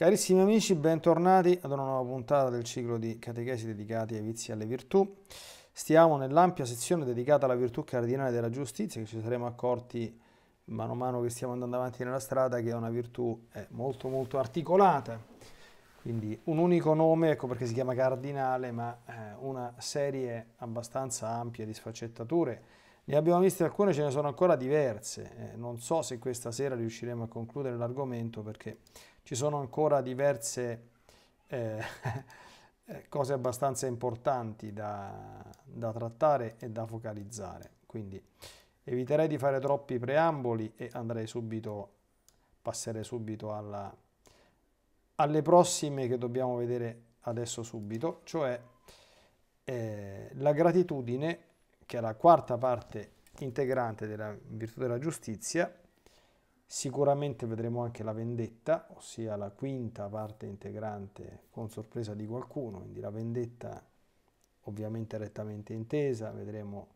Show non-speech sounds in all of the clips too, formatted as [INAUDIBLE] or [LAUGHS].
Carissimi amici, bentornati ad una nuova puntata del ciclo di catechesi dedicati ai vizi e alle virtù. Stiamo nell'ampia sezione dedicata alla virtù cardinale della giustizia, che ci saremo accorti mano a mano che stiamo andando avanti nella strada, che è una virtù eh, molto molto articolata. Quindi un unico nome, ecco perché si chiama cardinale, ma eh, una serie abbastanza ampia di sfaccettature. Ne abbiamo viste alcune, ce ne sono ancora diverse. Eh, non so se questa sera riusciremo a concludere l'argomento perché ci sono ancora diverse eh, [LAUGHS] eh, cose abbastanza importanti da, da trattare e da focalizzare, quindi eviterei di fare troppi preamboli e andrei subito, passerei subito alla, alle prossime che dobbiamo vedere adesso subito, cioè eh, la gratitudine, che è la quarta parte integrante della virtù della giustizia, Sicuramente vedremo anche la vendetta, ossia la quinta parte integrante con sorpresa di qualcuno, quindi la vendetta ovviamente rettamente intesa, vedremo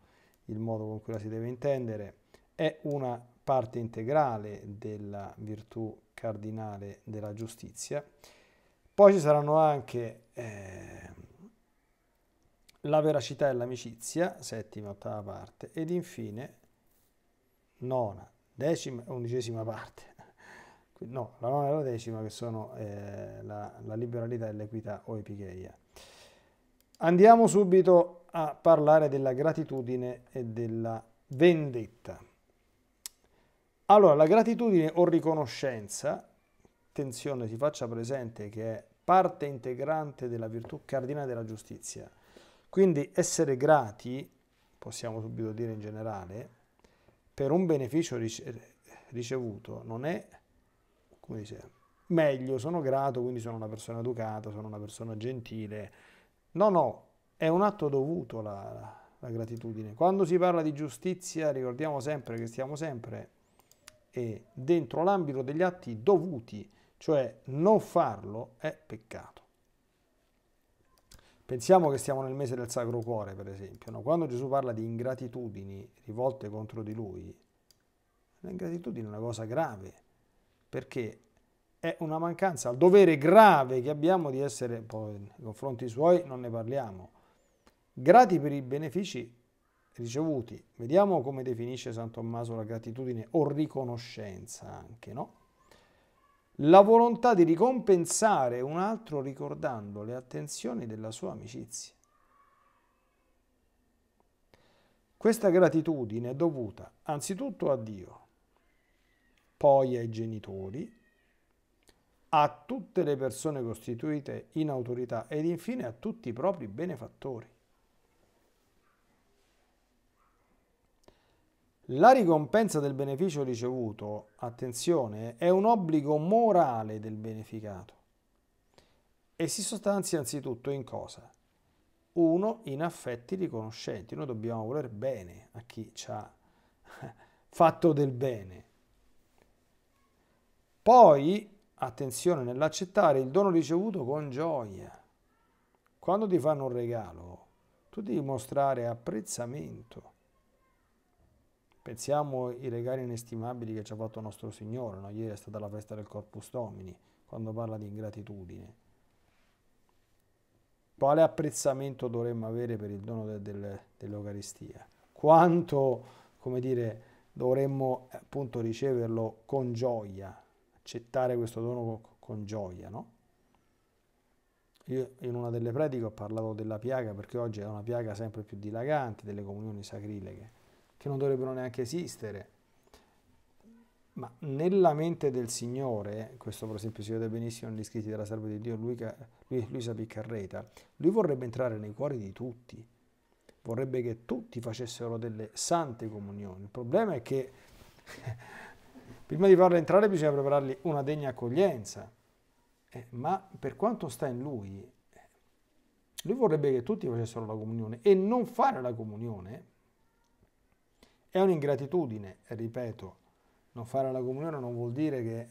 il modo con cui la si deve intendere, è una parte integrale della virtù cardinale della giustizia. Poi ci saranno anche eh, la veracità e l'amicizia, settima, ottava parte, ed infine nona, decima e undicesima parte. No, la nona e la decima che sono eh, la, la, liberalità e l'equità o epicheia. Andiamo subito a parlare della gratitudine e della vendetta. Allora, la gratitudine o riconoscenza, attenzione, si faccia presente che è parte integrante della virtù cardinale della giustizia. Quindi essere grati, possiamo subito dire in generale, per un beneficio ricevuto non è, come dice, meglio, sono grato, quindi sono una persona educata, sono una persona gentile. No, no, è un atto dovuto la, la gratitudine. Quando si parla di giustizia ricordiamo sempre che stiamo sempre eh, dentro l'ambito degli atti dovuti, cioè non farlo è peccato. Pensiamo che siamo nel mese del Sacro Cuore, per esempio. No? Quando Gesù parla di ingratitudini rivolte contro di lui, l'ingratitudine è una cosa grave, perché è una mancanza il dovere grave che abbiamo di essere, poi nei confronti suoi non ne parliamo, grati per i benefici ricevuti. Vediamo come definisce San Tommaso la gratitudine o riconoscenza anche, no? la volontà di ricompensare un altro ricordando le attenzioni della sua amicizia. Questa gratitudine è dovuta anzitutto a Dio, poi ai genitori, a tutte le persone costituite in autorità ed infine a tutti i propri benefattori. La ricompensa del beneficio ricevuto, attenzione, è un obbligo morale del beneficato e si sostanzia anzitutto in cosa? Uno, in affetti riconoscenti. Noi dobbiamo voler bene a chi ci ha [LAUGHS] fatto del bene. Poi, attenzione, nell'accettare il dono ricevuto con gioia. Quando ti fanno un regalo, tu devi mostrare apprezzamento Pensiamo ai regali inestimabili che ci ha fatto nostro Signore, no? ieri è stata la festa del Corpus Domini, quando parla di ingratitudine. Quale apprezzamento dovremmo avere per il dono de, de, dell'Eucaristia? Quanto, come dire, dovremmo appunto riceverlo con gioia, accettare questo dono con, con gioia, no? Io in una delle prediche ho parlato della piaga perché oggi è una piaga sempre più dilagante delle comunioni sacrileghe che non dovrebbero neanche esistere. Ma nella mente del Signore, questo per esempio si vede benissimo negli scritti della serva di Dio, lui, lui, Luisa Piccarreta, lui vorrebbe entrare nei cuori di tutti, vorrebbe che tutti facessero delle sante comunioni. Il problema è che [LAUGHS] prima di farle entrare bisogna preparargli una degna accoglienza, eh, ma per quanto sta in lui, lui vorrebbe che tutti facessero la comunione e non fare la comunione è un'ingratitudine, ripeto, non fare la comunione non vuol dire che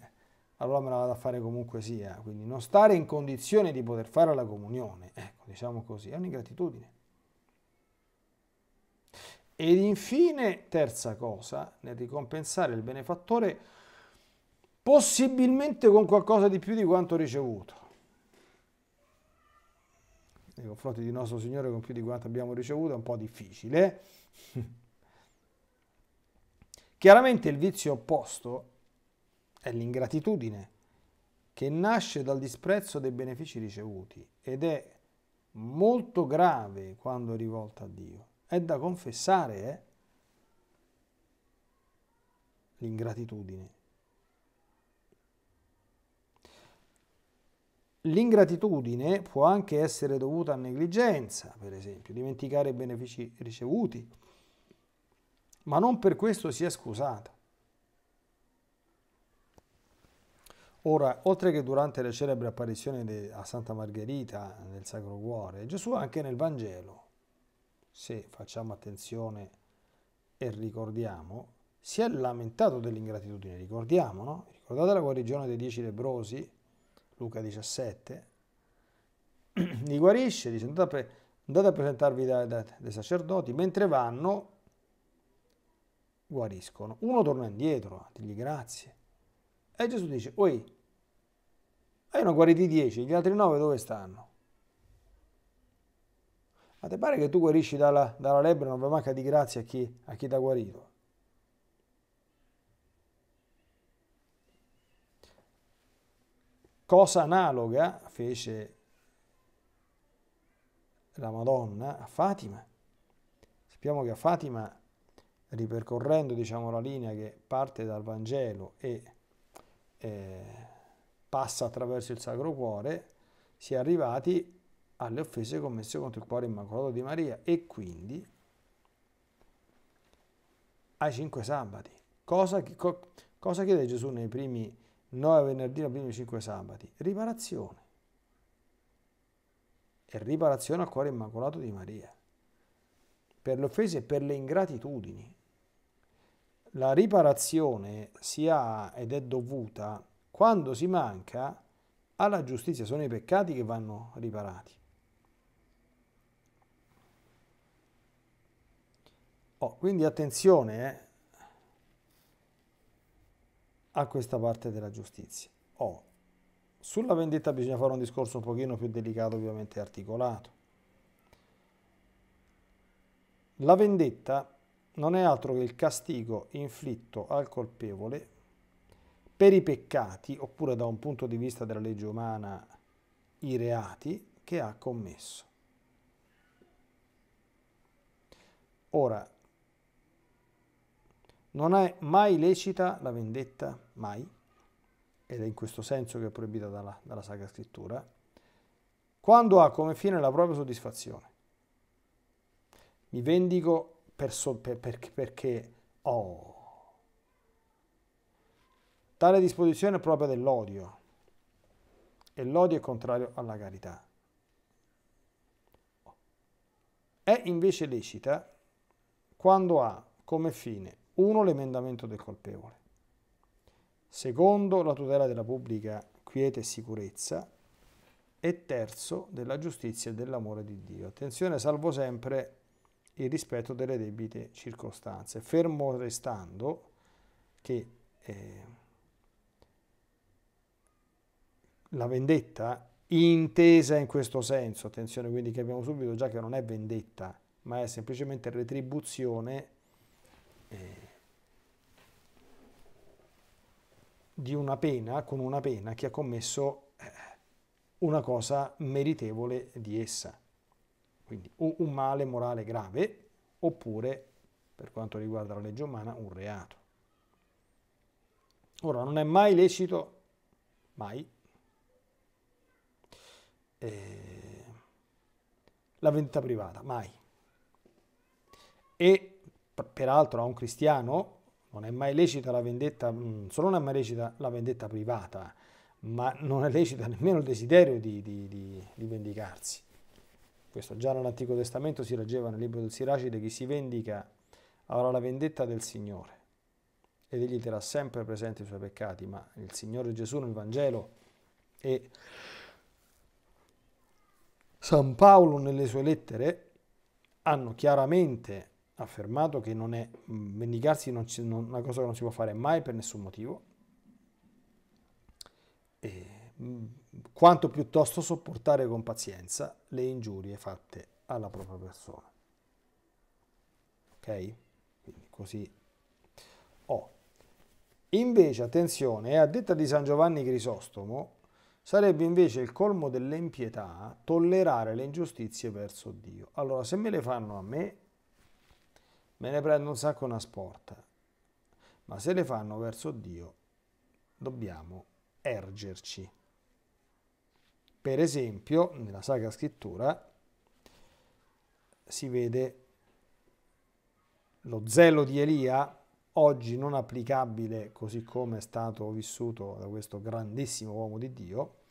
allora me la vado a fare comunque sia, quindi non stare in condizione di poter fare la comunione, ecco, diciamo così, è un'ingratitudine. Ed infine, terza cosa, nel ricompensare il benefattore possibilmente con qualcosa di più di quanto ricevuto. Nei confronti di nostro Signore con più di quanto abbiamo ricevuto è un po' difficile. Eh? Chiaramente il vizio opposto è l'ingratitudine, che nasce dal disprezzo dei benefici ricevuti ed è molto grave quando rivolta a Dio. È da confessare eh? l'ingratitudine. L'ingratitudine può anche essere dovuta a negligenza, per esempio, dimenticare i benefici ricevuti, ma non per questo si è scusata. Ora, oltre che durante le celebre apparizioni a Santa Margherita nel Sacro Cuore, Gesù anche nel Vangelo, se facciamo attenzione e ricordiamo, si è lamentato dell'ingratitudine. Ricordiamo, no? Ricordate la guarigione dei dieci lebrosi, Luca 17, [CLEARS THROAT] li guarisce, dice andate a, presentarvi dai, dai, dai sacerdoti, mentre vanno guariscono. Uno torna indietro, digli grazie. E Gesù dice, oi, hai una guariti dieci, gli altri nove dove stanno? Ma ti pare che tu guarisci dalla, dalla lebbra non va manca di grazie a chi, a chi ti ha guarito? Cosa analoga fece la Madonna a Fatima. Sappiamo che a Fatima ripercorrendo diciamo, la linea che parte dal Vangelo e eh, passa attraverso il Sacro Cuore, si è arrivati alle offese commesse contro il cuore immacolato di Maria e quindi ai cinque sabati. Cosa, co, cosa chiede Gesù nei primi nove venerdì, nei primi cinque sabati? Riparazione. E riparazione al cuore immacolato di Maria per le offese e per le ingratitudini la riparazione si ha ed è dovuta quando si manca alla giustizia, sono i peccati che vanno riparati. Oh, quindi attenzione eh, a questa parte della giustizia. Oh, sulla vendetta bisogna fare un discorso un pochino più delicato, ovviamente articolato. La vendetta non è altro che il castigo inflitto al colpevole per i peccati, oppure da un punto di vista della legge umana, i reati che ha commesso. Ora, non è mai lecita la vendetta, mai, ed è in questo senso che è proibita dalla, dalla Sacra Scrittura, quando ha come fine la propria soddisfazione. Mi vendico perso, per, per, perché oh. Tale disposizione è propria dell'odio e l'odio è contrario alla carità. È invece lecita quando ha come fine uno l'emendamento del colpevole, secondo la tutela della pubblica quiete e sicurezza e terzo della giustizia e dell'amore di Dio. Attenzione, salvo sempre il rispetto delle debite circostanze, fermo restando che eh, la vendetta intesa in questo senso, attenzione quindi che abbiamo subito già che non è vendetta, ma è semplicemente retribuzione eh, di una pena con una pena che ha commesso eh, una cosa meritevole di essa. Quindi o un male morale grave oppure, per quanto riguarda la legge umana, un reato. Ora, non è mai lecito, mai, eh, la vendita privata, mai. E peraltro a un cristiano non è mai lecita la vendetta, mm, solo non è mai lecita la vendetta privata, ma non è lecita nemmeno il desiderio di, di, di, di vendicarsi questo già nell'Antico Testamento si leggeva nel libro del Siracide, chi si vendica avrà la vendetta del Signore ed egli terrà sempre presente i suoi peccati, ma il Signore Gesù nel Vangelo e San Paolo nelle sue lettere hanno chiaramente affermato che non è, vendicarsi non è una cosa che non si può fare mai per nessun motivo. E, mm, quanto piuttosto sopportare con pazienza le ingiurie fatte alla propria persona. Ok? Quindi così. Oh. Invece, attenzione, eh, a detta di San Giovanni Crisostomo, sarebbe invece il colmo dell'impietà tollerare le ingiustizie verso Dio. Allora, se me le fanno a me, me ne prendo un sacco una sporta, ma se le fanno verso Dio, dobbiamo ergerci. Per esempio, nella Sacra Scrittura si vede lo zelo di Elia, oggi non applicabile così come è stato vissuto da questo grandissimo uomo di Dio,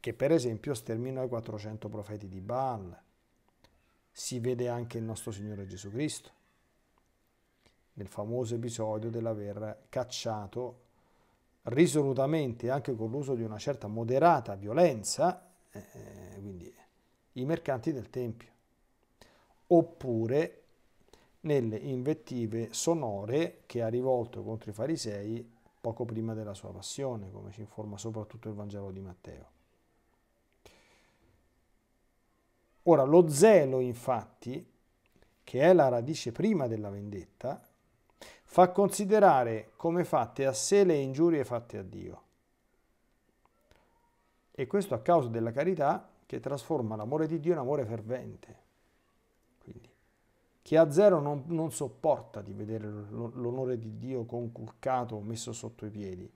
che per esempio sterminò i 400 profeti di Baal. Si vede anche il nostro Signore Gesù Cristo, nel famoso episodio dell'aver cacciato risolutamente, anche con l'uso di una certa moderata violenza, eh, eh, quindi i mercanti del Tempio, oppure nelle invettive sonore che ha rivolto contro i farisei poco prima della sua passione, come ci informa soprattutto il Vangelo di Matteo. Ora, lo zelo, infatti, che è la radice prima della vendetta, fa considerare come fatte a sé le ingiurie fatte a Dio e questo a causa della carità che trasforma l'amore di Dio in amore fervente. Quindi, chi ha zero non, non sopporta di vedere l'onore di Dio conculcato messo sotto i piedi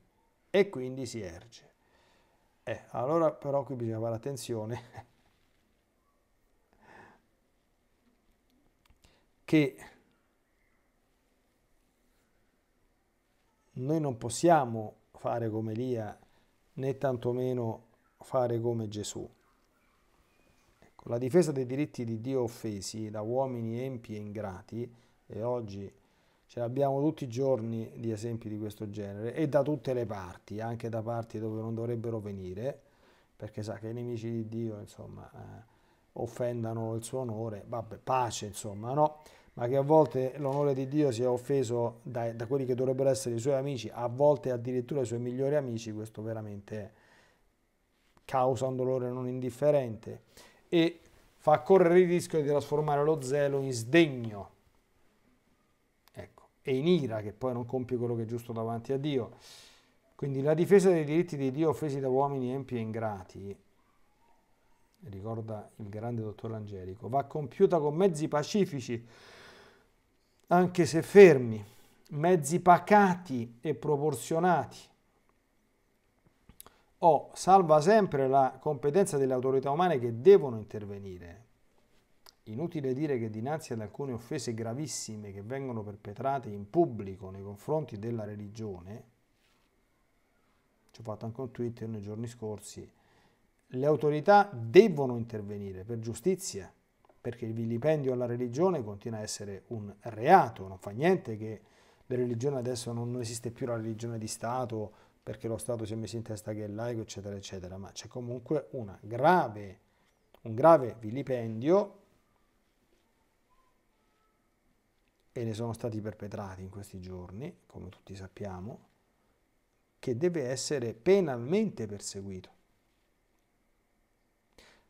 e quindi si erge. Eh, allora però qui bisogna fare attenzione [LAUGHS] che noi non possiamo fare come Elia né tantomeno fare come Gesù. Ecco, la difesa dei diritti di Dio offesi da uomini empi e ingrati, e oggi ce l'abbiamo tutti i giorni di esempi di questo genere, e da tutte le parti, anche da parti dove non dovrebbero venire, perché sa che i nemici di Dio, insomma, eh, offendano il suo onore, vabbè, pace, insomma, no? ma che a volte l'onore di Dio sia offeso da, da quelli che dovrebbero essere i suoi amici, a volte addirittura i suoi migliori amici, questo veramente è causa un dolore non indifferente e fa correre il rischio di trasformare lo zelo in sdegno ecco, e in ira che poi non compie quello che è giusto davanti a Dio. Quindi la difesa dei diritti di Dio offesi da uomini empi e ingrati, ricorda il grande dottor Angelico, va compiuta con mezzi pacifici, anche se fermi, mezzi pacati e proporzionati o salva sempre la competenza delle autorità umane che devono intervenire. Inutile dire che dinanzi ad alcune offese gravissime che vengono perpetrate in pubblico nei confronti della religione, ci ho fatto anche un tweet nei giorni scorsi, le autorità devono intervenire per giustizia, perché il vilipendio alla religione continua a essere un reato, non fa niente che la religione adesso non esiste più la religione di Stato perché lo Stato si è messo in testa che è laico, eccetera, eccetera, ma c'è comunque grave, un grave vilipendio e ne sono stati perpetrati in questi giorni, come tutti sappiamo, che deve essere penalmente perseguito.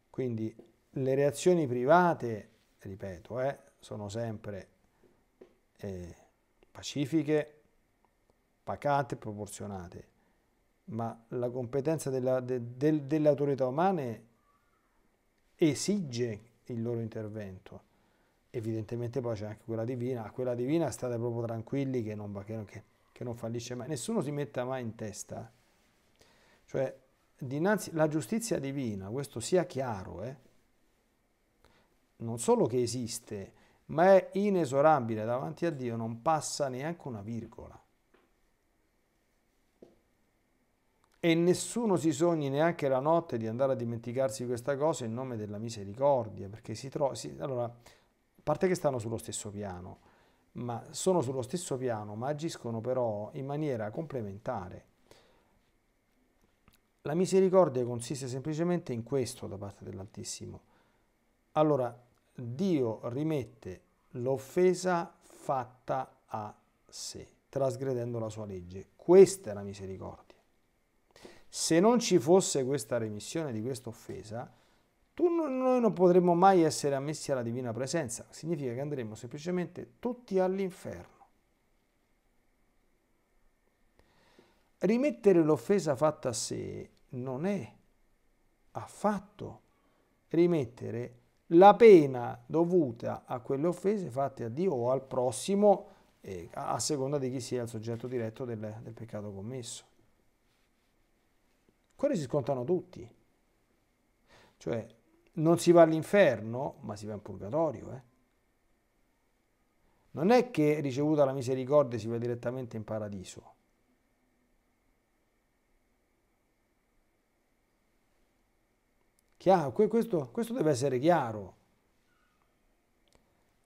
Quindi le reazioni private, ripeto, eh, sono sempre eh, pacifiche, pacate e proporzionate ma la competenza della, de, de, delle autorità umane esige il loro intervento. Evidentemente poi c'è anche quella divina, quella divina state proprio tranquilli che non, che, che non fallisce mai, nessuno si metta mai in testa. Cioè, dinanzi alla giustizia divina, questo sia chiaro, eh, non solo che esiste, ma è inesorabile davanti a Dio, non passa neanche una virgola. E nessuno si sogni neanche la notte di andare a dimenticarsi questa cosa in nome della misericordia, perché si trova... allora, a parte che stanno sullo stesso piano, ma sono sullo stesso piano, ma agiscono però in maniera complementare. La misericordia consiste semplicemente in questo da parte dell'Altissimo. Allora, Dio rimette l'offesa fatta a sé, trasgredendo la sua legge. Questa è la misericordia se non ci fosse questa remissione di questa offesa, tu, noi non potremmo mai essere ammessi alla divina presenza, significa che andremo semplicemente tutti all'inferno. Rimettere l'offesa fatta a sé non è affatto rimettere la pena dovuta a quelle offese fatte a Dio o al prossimo, eh, a seconda di chi sia il soggetto diretto del, del peccato commesso quelli si scontano tutti. Cioè, non si va all'inferno, ma si va in purgatorio. Eh? Non è che ricevuta la misericordia si va direttamente in paradiso. Chiaro, questo, questo deve essere chiaro.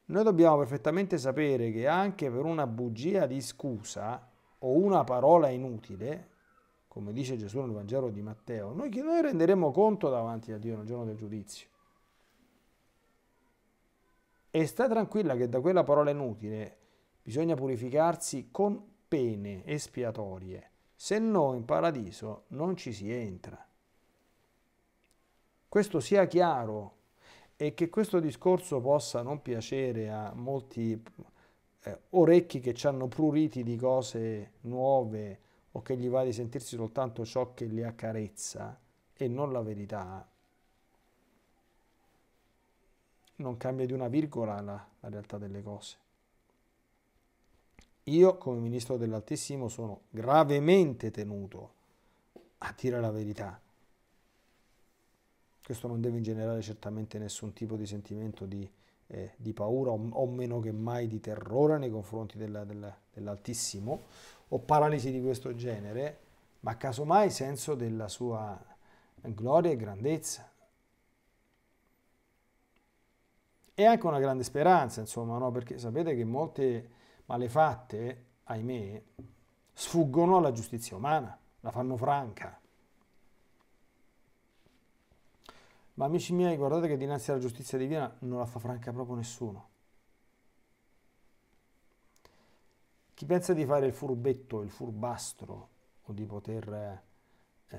Noi dobbiamo perfettamente sapere che anche per una bugia di scusa o una parola inutile, come dice Gesù nel Vangelo di Matteo, noi, noi renderemo conto davanti a Dio nel giorno del giudizio. E sta tranquilla che da quella parola inutile bisogna purificarsi con pene espiatorie, se no in paradiso non ci si entra. Questo sia chiaro e che questo discorso possa non piacere a molti eh, orecchi che ci hanno pruriti di cose nuove, o che gli va di sentirsi soltanto ciò che li accarezza e non la verità, non cambia di una virgola la, la realtà delle cose. Io come ministro dell'Altissimo sono gravemente tenuto a dire la verità. Questo non deve ingenerare certamente nessun tipo di sentimento di, eh, di paura o, o, meno che mai di terrore nei confronti della, della, dell'Altissimo, o paralisi di questo genere, ma casomai senso della sua gloria e grandezza. E anche una grande speranza, insomma, no? perché sapete che molte malefatte, ahimè, sfuggono alla giustizia umana, la fanno franca. Ma amici miei, guardate che dinanzi alla giustizia divina non la fa franca proprio nessuno. Chi pensa di fare il furbetto, il furbastro o di poter eh,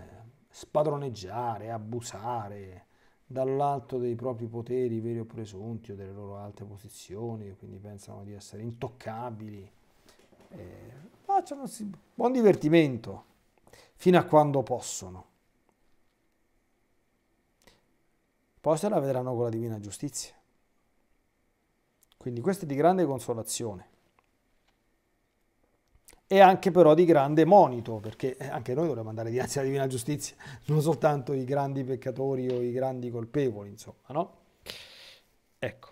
spadroneggiare, abusare dall'alto dei propri poteri veri o presunti o delle loro alte posizioni, quindi pensano di essere intoccabili, eh, facciano buon divertimento fino a quando possono. Poi se la vedranno con la divina giustizia. Quindi questo è di grande consolazione e anche però di grande monito, perché eh, anche noi dovremmo andare dinanzi alla divina giustizia, [LAUGHS] non soltanto i grandi peccatori o i grandi colpevoli, insomma, no? Ecco.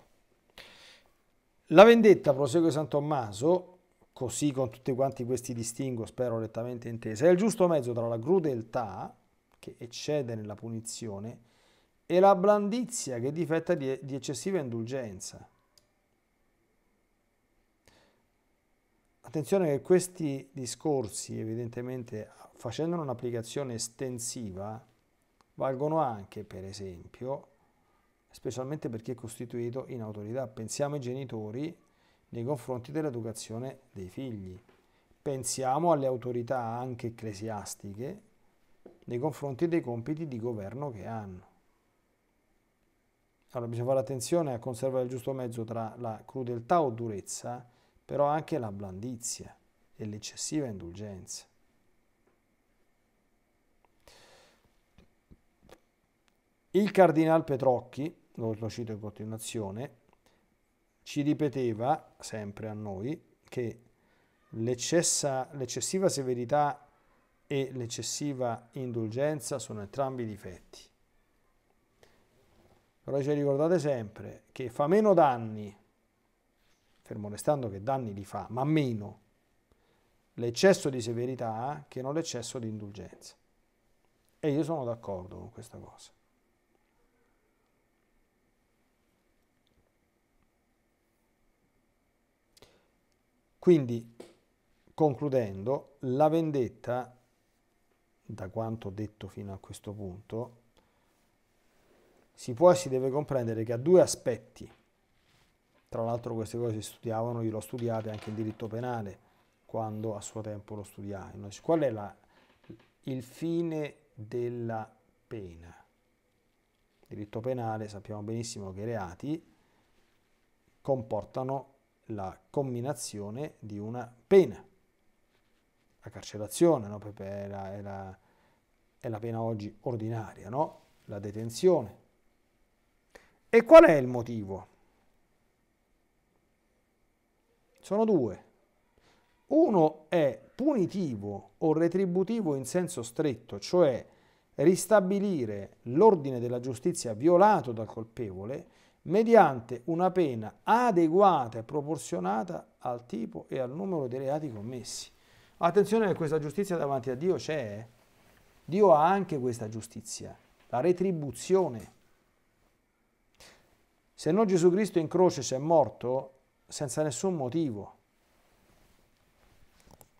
La vendetta, prosegue San Tommaso, così con tutti quanti questi distingo, spero rettamente intesa, è il giusto mezzo tra la crudeltà, che eccede nella punizione, e la blandizia che difetta di, di eccessiva indulgenza. Attenzione che questi discorsi, evidentemente facendo un'applicazione estensiva, valgono anche, per esempio, specialmente per chi è costituito in autorità. Pensiamo ai genitori nei confronti dell'educazione dei figli. Pensiamo alle autorità anche ecclesiastiche nei confronti dei compiti di governo che hanno. Allora bisogna fare attenzione a conservare il giusto mezzo tra la crudeltà o durezza però anche la blandizia e l'eccessiva indulgenza. Il cardinal Petrocchi, lo, lo cito in continuazione, ci ripeteva sempre a noi che l'eccessiva severità e l'eccessiva indulgenza sono entrambi difetti. Però ci ricordate sempre che fa meno danni fermo restando che danni li fa, ma meno l'eccesso di severità che non l'eccesso di indulgenza. E io sono d'accordo con questa cosa. Quindi, concludendo, la vendetta, da quanto detto fino a questo punto, si può e si deve comprendere che ha due aspetti tra l'altro queste cose si studiavano, io l'ho studiate anche il diritto penale, quando a suo tempo lo studiai. Qual è la, il fine della pena? Il Diritto penale sappiamo benissimo che i reati comportano la combinazione di una pena. La carcerazione no? è, la, è, la, è, la, pena oggi ordinaria, no? la detenzione. E qual è il motivo? sono due. Uno è punitivo o retributivo in senso stretto, cioè ristabilire l'ordine della giustizia violato dal colpevole mediante una pena adeguata e proporzionata al tipo e al numero dei reati commessi. Attenzione che questa giustizia davanti a Dio c'è. Eh. Dio ha anche questa giustizia, la retribuzione. Se non Gesù Cristo in croce c'è morto, senza nessun motivo.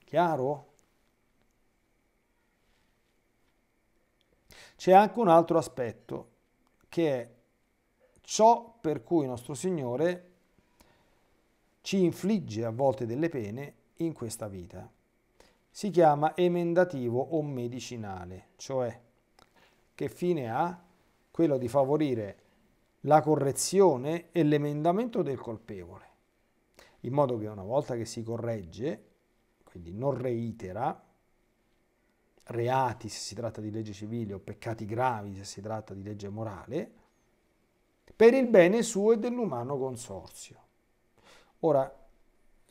Chiaro? C'è anche un altro aspetto che è ciò per cui nostro Signore ci infligge a volte delle pene in questa vita. Si chiama emendativo o medicinale, cioè che fine ha quello di favorire la correzione e l'emendamento del colpevole in modo che una volta che si corregge, quindi non reitera, reati se si tratta di legge civile o peccati gravi se si tratta di legge morale, per il bene suo e dell'umano consorzio. Ora,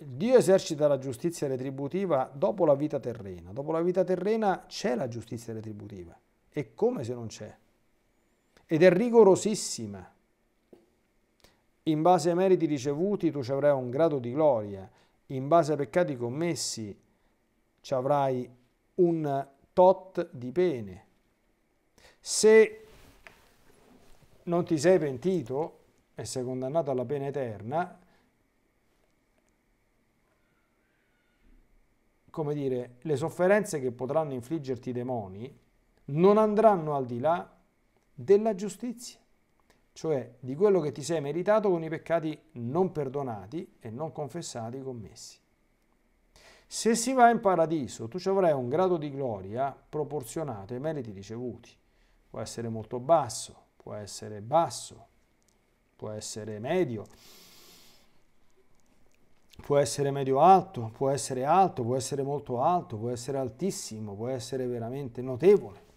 Dio esercita la giustizia retributiva dopo la vita terrena. Dopo la vita terrena c'è la giustizia retributiva. E come se non c'è? Ed è rigorosissima. In base ai meriti ricevuti tu ci avrai un grado di gloria, in base ai peccati commessi ci avrai un tot di pene. Se non ti sei pentito e sei condannato alla pena eterna, come dire, le sofferenze che potranno infliggerti i demoni non andranno al di là della giustizia cioè di quello che ti sei meritato con i peccati non perdonati e non confessati commessi. Se si va in paradiso, tu ci avrai un grado di gloria proporzionato ai meriti ricevuti. Può essere molto basso, può essere basso, può essere medio, può essere medio alto, può essere alto, può essere molto alto, può essere altissimo, può essere veramente notevole.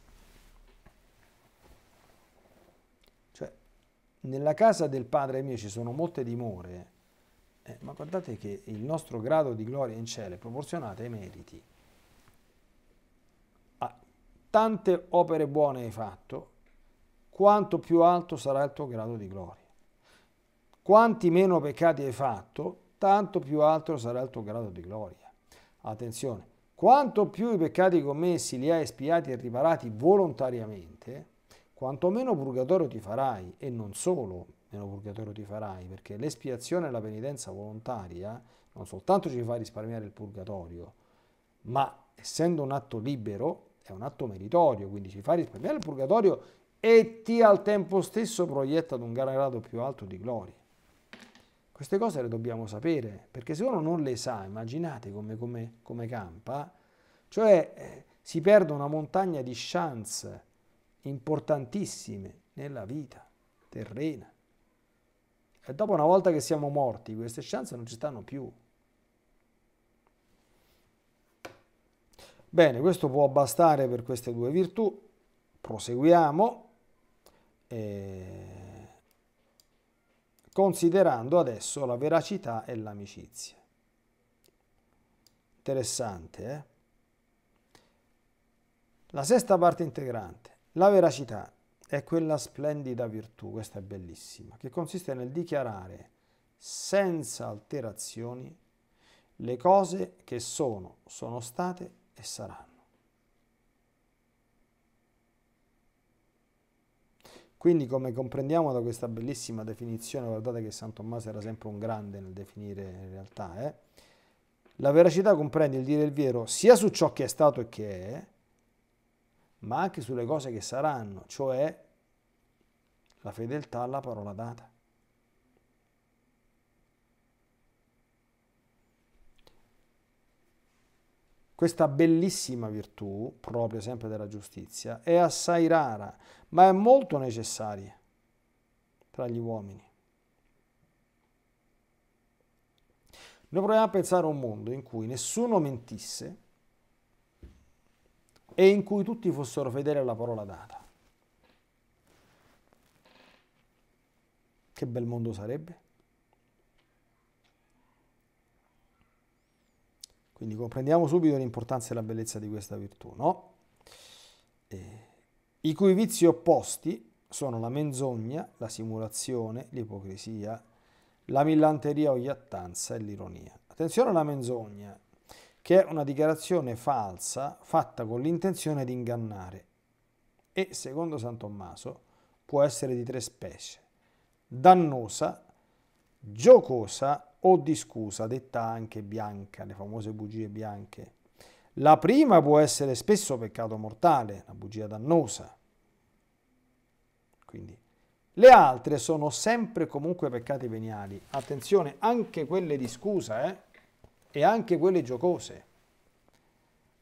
nella casa del Padre mio ci sono molte dimore, eh, ma guardate che il nostro grado di gloria in cielo è proporzionato ai meriti. Ah, tante opere buone hai fatto, quanto più alto sarà il tuo grado di gloria. Quanti meno peccati hai fatto, tanto più alto sarà il tuo grado di gloria. Attenzione, quanto più i peccati commessi li hai espiati e riparati volontariamente, quanto meno purgatorio ti farai, e non solo meno purgatorio ti farai, perché l'espiazione e la penitenza volontaria non soltanto ci fa risparmiare il purgatorio, ma essendo un atto libero è un atto meritorio, quindi ci fa risparmiare il purgatorio e ti al tempo stesso proietta ad un grado più alto di gloria. Queste cose le dobbiamo sapere, perché se uno non le sa, immaginate come, come, come campa, cioè eh, si perde una montagna di chance importantissime nella vita terrena. E dopo una volta che siamo morti, queste chance non ci stanno più. Bene, questo può bastare per queste due virtù. Proseguiamo. E eh, considerando adesso la veracità e l'amicizia. Interessante, eh? La sesta parte integrante. La veracità è quella splendida virtù, questa è bellissima, che consiste nel dichiarare senza alterazioni le cose che sono, sono state e saranno. Quindi come comprendiamo da questa bellissima definizione, guardate che San Tommaso era sempre un grande nel definire in realtà, eh? la veracità comprende il dire il vero sia su ciò che è stato e che è, ma anche sulle cose che saranno, cioè la fedeltà alla parola data. Questa bellissima virtù, proprio sempre della giustizia, è assai rara, ma è molto necessaria tra gli uomini. Noi proviamo a pensare a un mondo in cui nessuno mentisse, e in cui tutti fossero fedeli alla parola data. Che bel mondo sarebbe? Quindi comprendiamo subito l'importanza e la bellezza di questa virtù, no? E, I cui vizi opposti sono la menzogna, la simulazione, l'ipocrisia, la millanteria o iattanza e l'ironia. Attenzione alla menzogna, che è una dichiarazione falsa fatta con l'intenzione di ingannare e, secondo San Tommaso, può essere di tre specie, dannosa, giocosa o di scusa, detta anche bianca, le famose bugie bianche. La prima può essere spesso peccato mortale, la bugia dannosa. Quindi le altre sono sempre comunque peccati veniali. Attenzione, anche quelle di scusa, eh? e anche quelle giocose,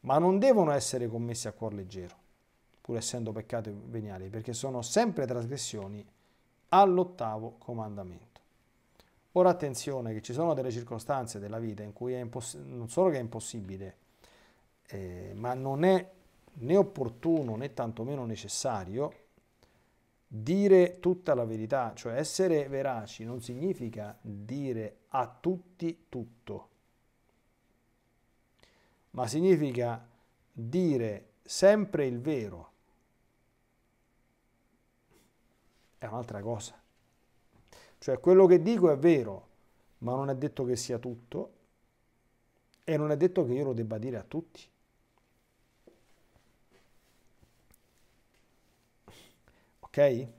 ma non devono essere commesse a cuor leggero, pur essendo peccati veniali, perché sono sempre trasgressioni all'ottavo comandamento. Ora attenzione che ci sono delle circostanze della vita in cui è non solo che è impossibile, eh, ma non è né opportuno né tantomeno necessario dire tutta la verità, cioè essere veraci non significa dire a tutti tutto, ma significa dire sempre il vero. È un'altra cosa. Cioè quello che dico è vero, ma non è detto che sia tutto e non è detto che io lo debba dire a tutti. Ok?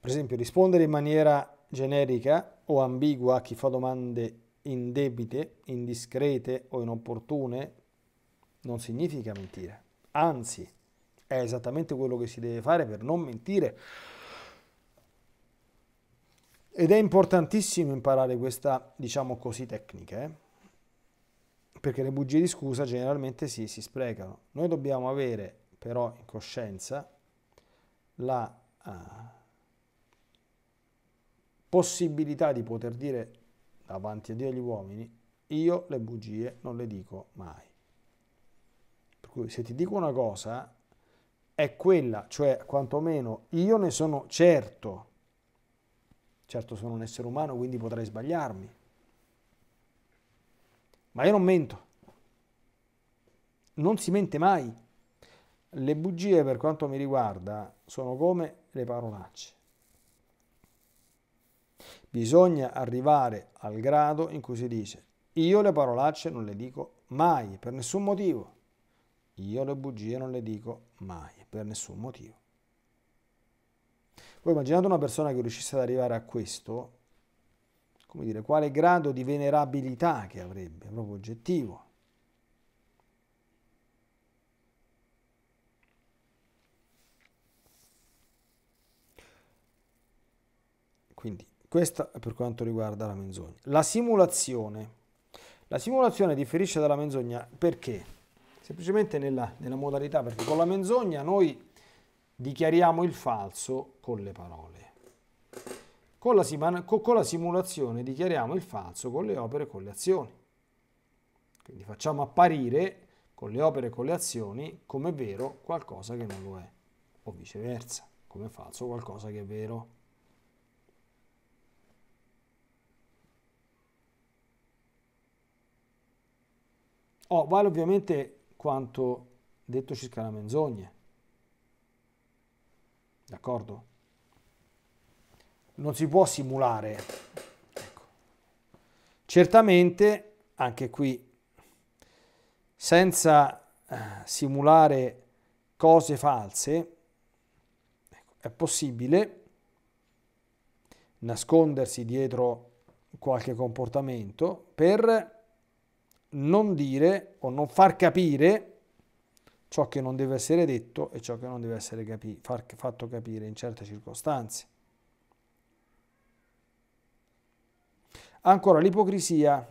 Per esempio, rispondere in maniera generica o ambigua a chi fa domande indebite, indiscrete o inopportune non significa mentire. Anzi, è esattamente quello che si deve fare per non mentire. Ed è importantissimo imparare questa, diciamo così, tecnica, eh? perché le bugie di scusa generalmente sì, si sprecano. Noi dobbiamo avere però in coscienza la... Ah, possibilità di poter dire davanti a Dio agli uomini, io le bugie non le dico mai. Per cui se ti dico una cosa è quella, cioè quantomeno io ne sono certo. Certo sono un essere umano, quindi potrei sbagliarmi. Ma io non mento. Non si mente mai. Le bugie, per quanto mi riguarda, sono come le parolacce. Bisogna arrivare al grado in cui si dice io le parolacce non le dico mai, per nessun motivo. Io le bugie non le dico mai, per nessun motivo. Voi immaginate una persona che riuscisse ad arrivare a questo, come dire, quale grado di venerabilità che avrebbe, proprio oggettivo. Quindi questa è per quanto riguarda la menzogna. La simulazione. La simulazione differisce dalla menzogna perché? Semplicemente nella, nella modalità, perché con la menzogna noi dichiariamo il falso con le parole. Con la, con la simulazione dichiariamo il falso con le opere e con le azioni. Quindi facciamo apparire con le opere e con le azioni come vero qualcosa che non lo è, o viceversa, come falso qualcosa che è vero. Oh, vale ovviamente quanto detto circa la menzogna. D'accordo? Non si può simulare. Ecco. Certamente, anche qui, senza eh, simulare cose false, ecco, è possibile nascondersi dietro qualche comportamento per non dire o non far capire ciò che non deve essere detto e ciò che non deve essere capi fatto capire in certe circostanze. Ancora l'ipocrisia,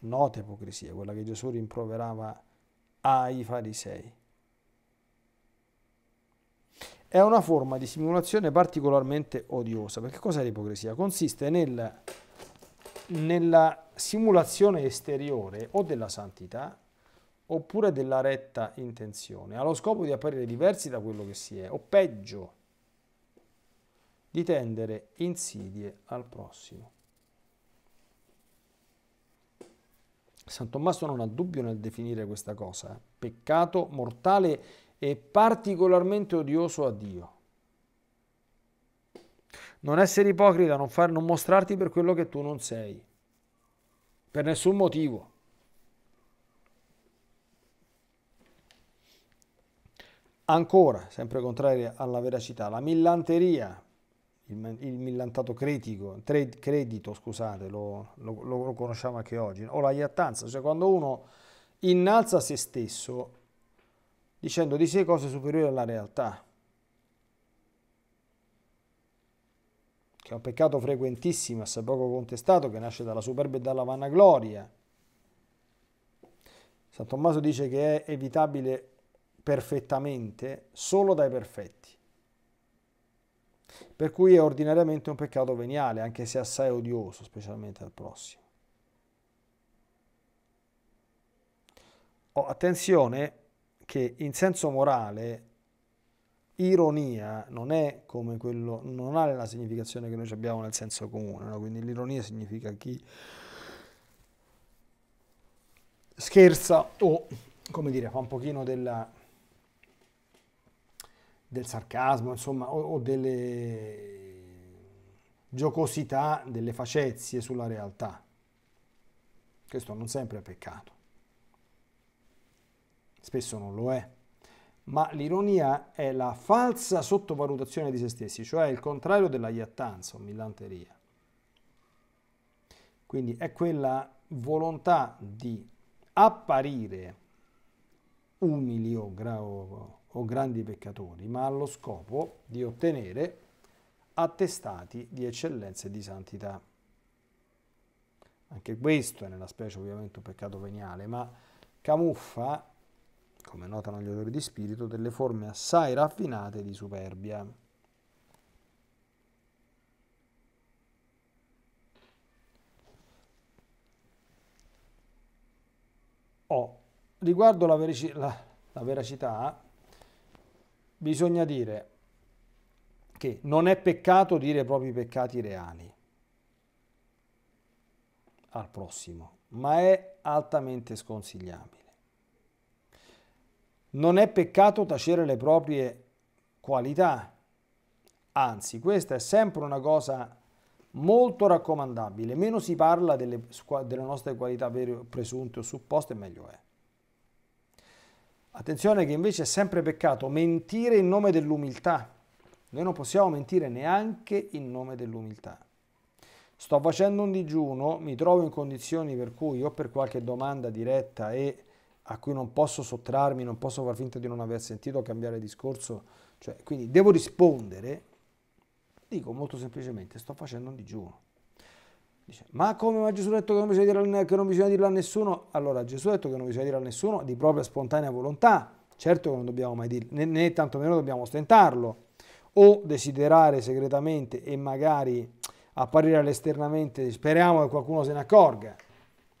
nota ipocrisia, quella che Gesù rimproverava ai farisei. È una forma di simulazione particolarmente odiosa, perché cos'è l'ipocrisia? Consiste nel, nella simulazione esteriore o della santità oppure della retta intenzione, allo scopo di apparire diversi da quello che si è, o peggio, di tendere insidie al prossimo. San Tommaso non ha dubbio nel definire questa cosa, eh. peccato mortale e particolarmente odioso a Dio. Non essere ipocrita, non, far, non mostrarti per quello che tu non sei per nessun motivo. Ancora, sempre contraria alla veracità, la millanteria, il, il millantato critico, tre, credito, scusate, lo, lo, lo, conosciamo anche oggi, o la iattanza, cioè quando uno innalza se stesso dicendo di sé cose superiori alla realtà. che è un peccato frequentissimo, assai poco contestato, che nasce dalla superbia e dalla vanagloria. San Tommaso dice che è evitabile perfettamente solo dai perfetti, per cui è ordinariamente un peccato veniale, anche se assai odioso, specialmente al prossimo. Oh, attenzione che in senso morale ironia non è come quello, non ha la significazione che noi abbiamo nel senso comune, no? quindi l'ironia significa chi scherza o, come dire, fa un pochino della, del sarcasmo, insomma, o, o delle giocosità, delle facezie sulla realtà. Questo non sempre è peccato, spesso non lo è ma l'ironia è la falsa sottovalutazione di se stessi, cioè il contrario della iattanza o millanteria. Quindi è quella volontà di apparire umili o, gra- o grandi peccatori, ma allo scopo di ottenere attestati di eccellenza e di santità. Anche questo è nella specie ovviamente un peccato veniale, ma camuffa come notano gli autori di spirito, delle forme assai raffinate di superbia. Oh, riguardo la, verici- la, la veracità, bisogna dire che non è peccato dire i propri peccati reali al prossimo, ma è altamente sconsigliabile. Non è peccato tacere le proprie qualità, anzi questa è sempre una cosa molto raccomandabile, meno si parla delle, delle nostre qualità vere, presunte o supposte, meglio è. Attenzione che invece è sempre peccato mentire in nome dell'umiltà. Noi non possiamo mentire neanche in nome dell'umiltà. Sto facendo un digiuno, mi trovo in condizioni per cui o per qualche domanda diretta e a cui non posso sottrarmi, non posso far finta di non aver sentito, cambiare discorso, cioè, quindi devo rispondere, dico molto semplicemente sto facendo un digiuno. Dice, ma come ma Gesù ha detto che non bisogna dirlo a, non bisogna dirlo a nessuno? Allora Gesù ha detto che non bisogna dirlo a nessuno di propria spontanea volontà, certo che non dobbiamo mai dirlo, né, né tantomeno dobbiamo ostentarlo, o desiderare segretamente e magari apparire all'esternamente, speriamo che qualcuno se ne accorga,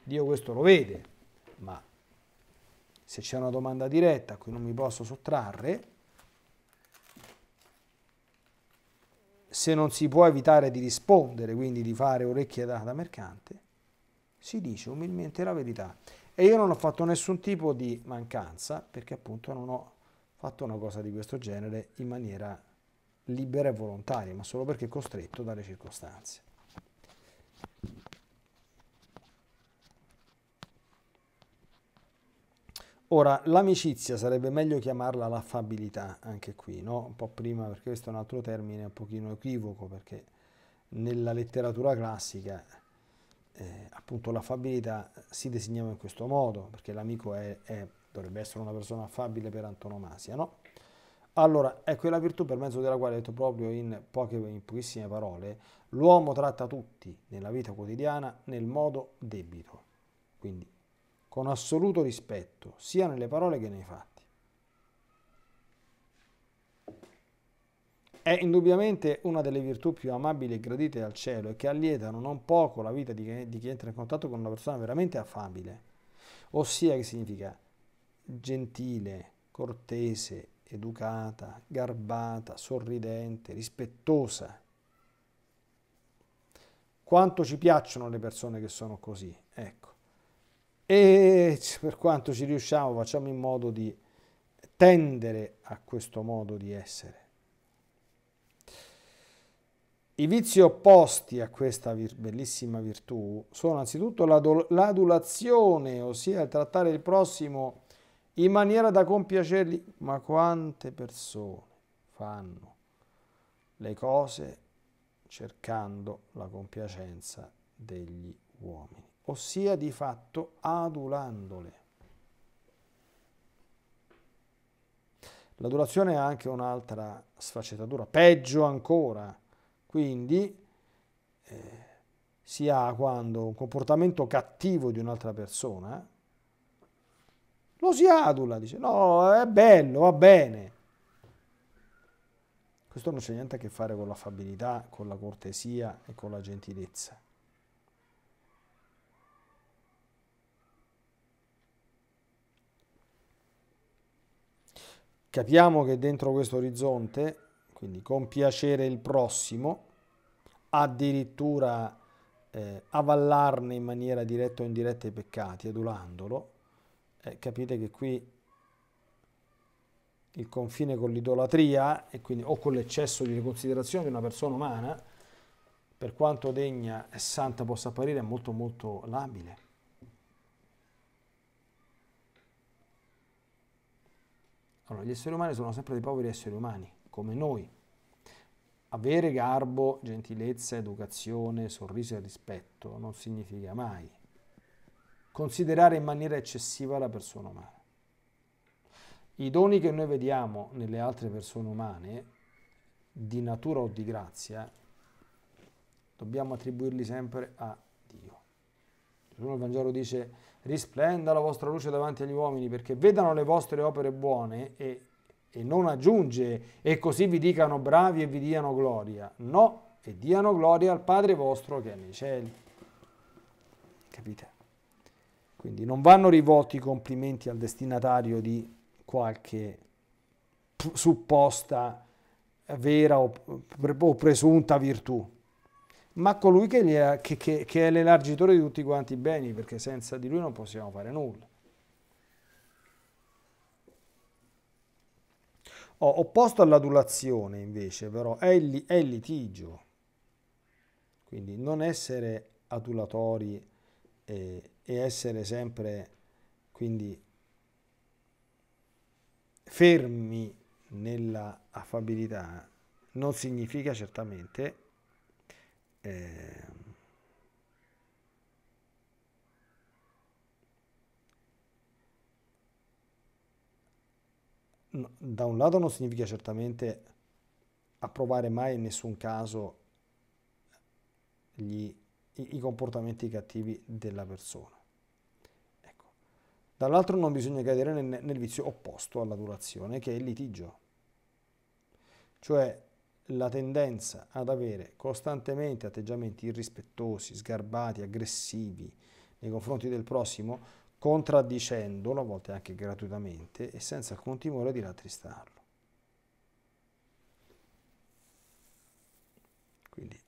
Dio questo lo vede, ma se c'è una domanda diretta a cui non mi posso sottrarre, se non si può evitare di rispondere, quindi di fare orecchie da, da mercante, si dice umilmente la verità. E io non ho fatto nessun tipo di mancanza, perché appunto non ho fatto una cosa di questo genere in maniera libera e volontaria, ma solo perché costretto dalle circostanze. Ora, l'amicizia sarebbe meglio chiamarla l'affabilità, anche qui, no? un po' prima, perché questo è un altro termine un pochino equivoco, perché nella letteratura classica eh, appunto l'affabilità si designava in questo modo, perché l'amico è, è, dovrebbe essere una persona affabile per antonomasia, no? Allora, ecco, è quella virtù per mezzo della quale, detto proprio in, poche, in pochissime parole, l'uomo tratta tutti nella vita quotidiana nel modo debito. Quindi con assoluto rispetto, sia nelle parole che nei fatti. È indubbiamente una delle virtù più amabili e gradite al cielo e che allietano non poco la vita di chi, di chi entra in contatto con una persona veramente affabile, ossia che significa gentile, cortese, educata, garbata, sorridente, rispettosa. Quanto ci piacciono le persone che sono così, ecco. E per quanto ci riusciamo facciamo in modo di tendere a questo modo di essere. I vizi opposti a questa vir bellissima virtù sono anzitutto l'adulazione, ossia il trattare il prossimo in maniera da compiacergli. Ma quante persone fanno le cose cercando la compiacenza degli uomini? ossia di fatto adulandole. L'adulazione ha anche un'altra sfaccettatura, peggio ancora, quindi eh, si ha quando un comportamento cattivo di un'altra persona lo si adula, dice no, è bello, va bene. Questo non c'è niente a che fare con l'affabilità, con la cortesia e con la gentilezza. Capiamo che dentro questo orizzonte, quindi compiacere il prossimo, addirittura eh, avallarne in maniera diretta o indiretta i peccati, adulandolo, eh, capite che qui il confine con l'idolatria quindi, o con l'eccesso di considerazione di una persona umana, per quanto degna e santa possa apparire, è molto molto labile. Allora, gli esseri umani sono sempre dei poveri esseri umani, come noi. Avere garbo, gentilezza, educazione, sorriso e rispetto non significa mai considerare in maniera eccessiva la persona umana. I doni che noi vediamo nelle altre persone umane, di natura o di grazia, dobbiamo attribuirli sempre a Dio. Il Vangelo dice risplenda la vostra luce davanti agli uomini perché vedano le vostre opere buone e, e, non aggiunge e così vi dicano bravi e vi diano gloria. No, e diano gloria al Padre vostro che è nei cieli. Capite? Quindi non vanno rivolti i complimenti al destinatario di qualche supposta vera o presunta virtù ma colui che, ha, che, che, che è l'elargitore di tutti quanti i beni, perché senza di lui non possiamo fare nulla. Oh, opposto all'adulazione invece però è il, è il, litigio, quindi non essere adulatori e, e essere sempre quindi fermi nella affabilità non significa certamente eh, da un lato non significa certamente approvare mai in nessun caso gli, i, i, comportamenti cattivi della persona. Ecco. Dall'altro non bisogna cadere nel, nel vizio opposto alla durazione, che è il litigio. Cioè la tendenza ad avere costantemente atteggiamenti irrispettosi, sgarbati, aggressivi nei confronti del prossimo, contraddicendolo, a volte anche gratuitamente, e senza alcun timore di rattristarlo. Quindi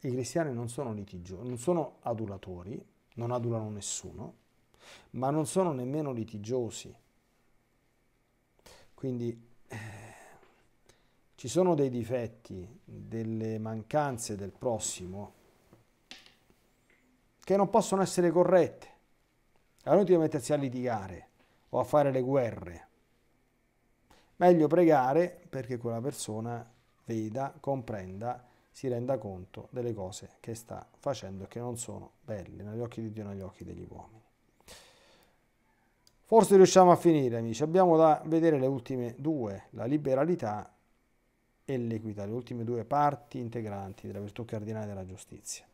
i cristiani non sono litigiosi, non sono adulatori, non adulano nessuno, ma non sono nemmeno litigiosi. Quindi... Eh, ci sono dei difetti, delle mancanze del prossimo che non possono essere corrette. È inutile mettersi a litigare o a fare le guerre. Meglio pregare perché quella persona veda, comprenda, si renda conto delle cose che sta facendo e che non sono belle negli occhi di Dio e negli occhi degli uomini. Forse riusciamo a finire, amici. Abbiamo da vedere le ultime due, la liberalità e l'equità, le ultime due parti integranti della virtù cardinale della giustizia.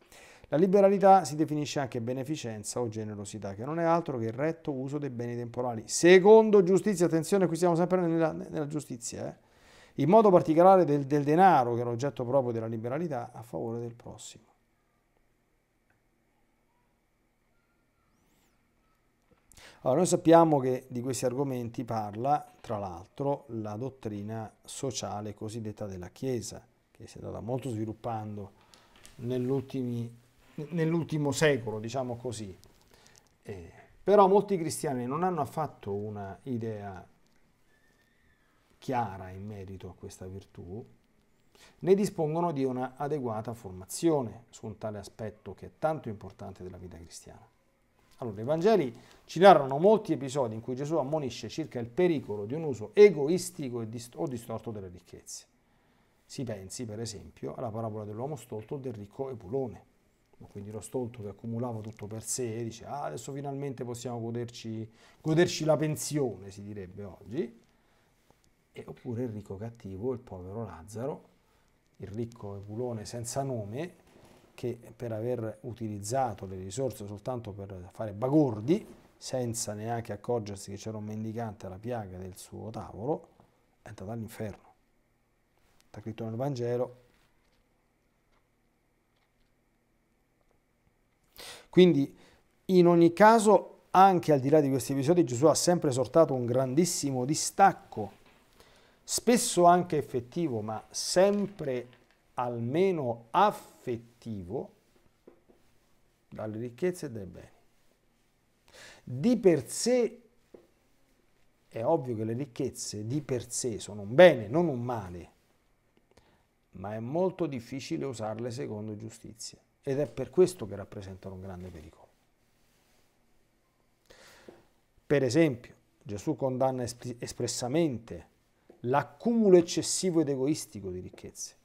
La liberalità si definisce anche beneficenza o generosità, che non è altro che il retto uso dei beni temporali. Secondo giustizia, attenzione, qui siamo sempre nella, nella giustizia, eh? in modo particolare del, del denaro, che è l'oggetto proprio della liberalità, a favore del prossimo. Allora, noi sappiamo che di questi argomenti parla, tra l'altro, la dottrina sociale cosiddetta della Chiesa, che si è andata molto sviluppando nell'ultimo secolo, diciamo così. Eh, però molti cristiani non hanno affatto una idea chiara in merito a questa virtù, né dispongono di una adeguata formazione su un tale aspetto che è tanto importante della vita cristiana. Allora, i Vangeli ci narrano molti episodi in cui Gesù ammonisce circa il pericolo di un uso egoistico o distorto delle ricchezze. Si pensi, per esempio, alla parabola dell'uomo stolto o del ricco Epulone. Quindi lo stolto che accumulava tutto per sé e dice ah, adesso finalmente possiamo goderci, goderci la pensione, si direbbe oggi. E oppure il ricco cattivo, il povero Lazzaro, il ricco Epulone senza nome, che per aver utilizzato le risorse soltanto per fare bagordi, senza neanche accorgersi che c'era un mendicante alla piaga del suo tavolo, è andato all'inferno. Sta scritto nel Vangelo. Quindi, in ogni caso, anche al di là di questi episodi, Gesù ha sempre esortato un grandissimo distacco, spesso anche effettivo, ma sempre almeno affettivo, dalle ricchezze e dai beni. Di per sé è ovvio che le ricchezze di per sé sono un bene, non un male, ma è molto difficile usarle secondo giustizia ed è per questo che rappresentano un grande pericolo. Per esempio, Gesù condanna espressamente l'accumulo eccessivo ed egoistico di ricchezze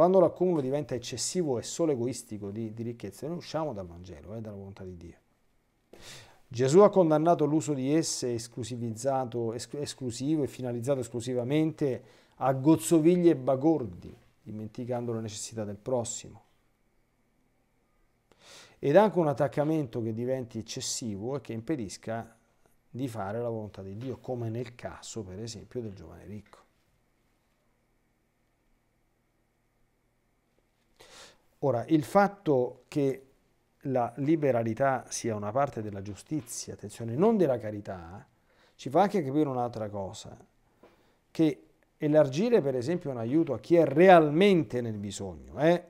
quando l'accumulo diventa eccessivo e solo egoistico di, di ricchezze, noi usciamo dal Vangelo, eh, dalla volontà di Dio. Gesù ha condannato l'uso di esse esclusivizzato, esclusivo e finalizzato esclusivamente a gozzoviglie e bagordi, dimenticando le necessità del prossimo. Ed anche un attaccamento che diventi eccessivo e che impedisca di fare la volontà di Dio, come nel caso, per esempio, del giovane ricco. Ora, il fatto che la liberalità sia una parte della giustizia, attenzione, non della carità, ci fa anche capire un'altra cosa, che elargire per esempio un aiuto a chi è realmente nel bisogno, eh?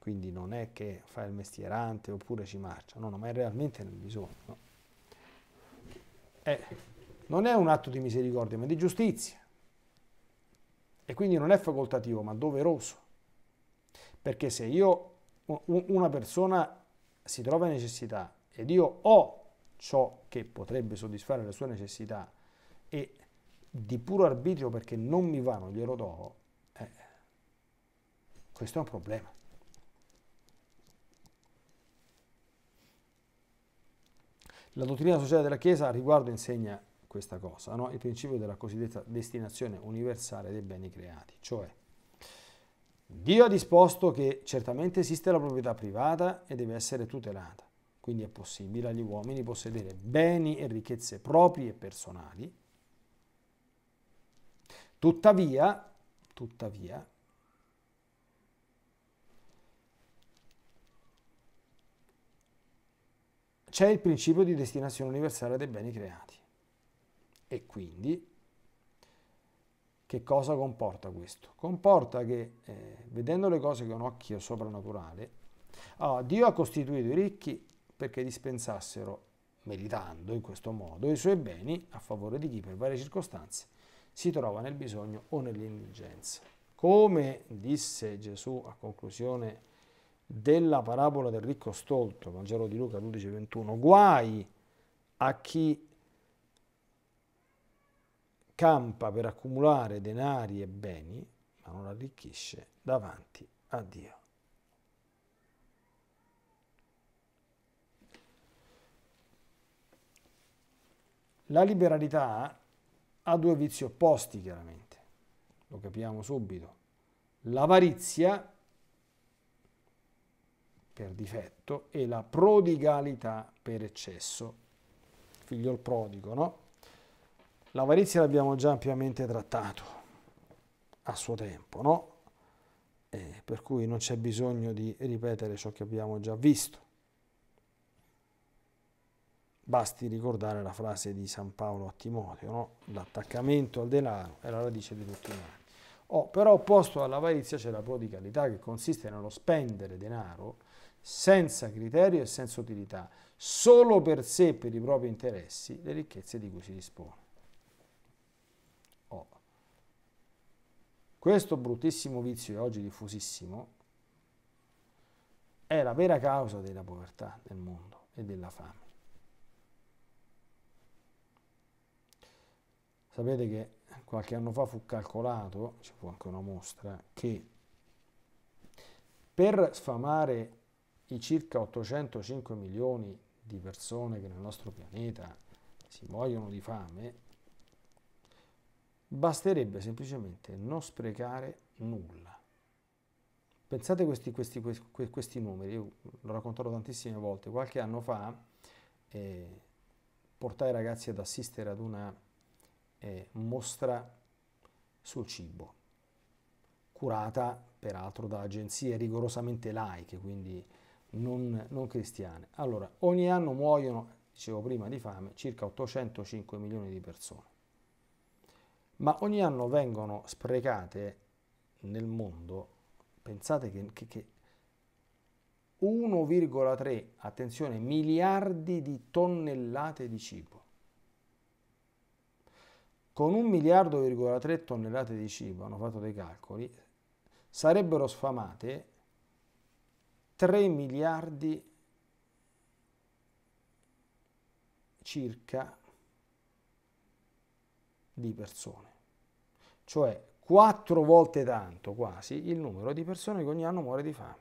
quindi non è che fa il mestierante oppure ci marcia, no, no, ma è realmente nel bisogno, eh, non è un atto di misericordia, ma di giustizia, e quindi non è facoltativo, ma doveroso. Perché se io, una persona si trova in necessità ed io ho ciò che potrebbe soddisfare le sue necessità e di puro arbitrio perché non mi va, non glielo do, eh, questo è un problema. La dottrina sociale della Chiesa a riguardo insegna questa cosa, no? il principio della cosiddetta destinazione universale dei beni creati, cioè Dio ha disposto che certamente esiste la proprietà privata e deve essere tutelata, quindi è possibile agli uomini possedere beni e ricchezze proprie e personali. Tuttavia, tuttavia, c'è il principio di destinazione universale dei beni creati e quindi che cosa comporta questo? Comporta che, eh, vedendo le cose con occhio soprannaturale, allora, Dio ha costituito i ricchi perché dispensassero, meritando in questo modo, i suoi beni a favore di chi per varie circostanze si trova nel bisogno o nell'indigenza. Come disse Gesù a conclusione della parabola del ricco stolto, Vangelo di Luca 12:21, guai a chi campa per accumulare denari e beni, ma non arricchisce davanti a Dio. La liberalità ha due vizi opposti, chiaramente, lo capiamo subito. L'avarizia per difetto e la prodigalità per eccesso. Figlio il prodigo, no? L'avarizia l'abbiamo già ampiamente trattato a suo tempo, no? Eh, per cui non c'è bisogno di ripetere ciò che abbiamo già visto. Basti ricordare la frase di San Paolo a Timoteo, no? L'attaccamento al denaro è la radice di tutti i mali. Oh, però opposto all'avarizia c'è la prodigalità che consiste nello spendere denaro senza criterio e senza utilità, solo per sé e per i propri interessi, le ricchezze di cui si dispone. Questo bruttissimo vizio, oggi diffusissimo, è la vera causa della povertà nel mondo e della fame. Sapete che qualche anno fa fu calcolato, ci fu anche una mostra, che per sfamare i circa 805 milioni di persone che nel nostro pianeta si muoiono di fame, Basterebbe semplicemente non sprecare nulla. Pensate a questi, questi, questi, questi, numeri, io l'ho raccontato tantissime volte, qualche anno fa eh, portai i ragazzi ad assistere ad una eh, mostra sul cibo, curata peraltro da agenzie rigorosamente laiche, quindi non, non, cristiane. Allora, ogni anno muoiono, dicevo prima, di fame circa 805 milioni di persone ma ogni anno vengono sprecate nel mondo, pensate che, che, che 1,3, attenzione, miliardi di tonnellate di cibo. Con 1 miliardo,3 tonnellate di cibo, hanno fatto dei calcoli, sarebbero sfamate 3 miliardi circa di persone cioè quattro volte tanto quasi il numero di persone che ogni anno muore di fame.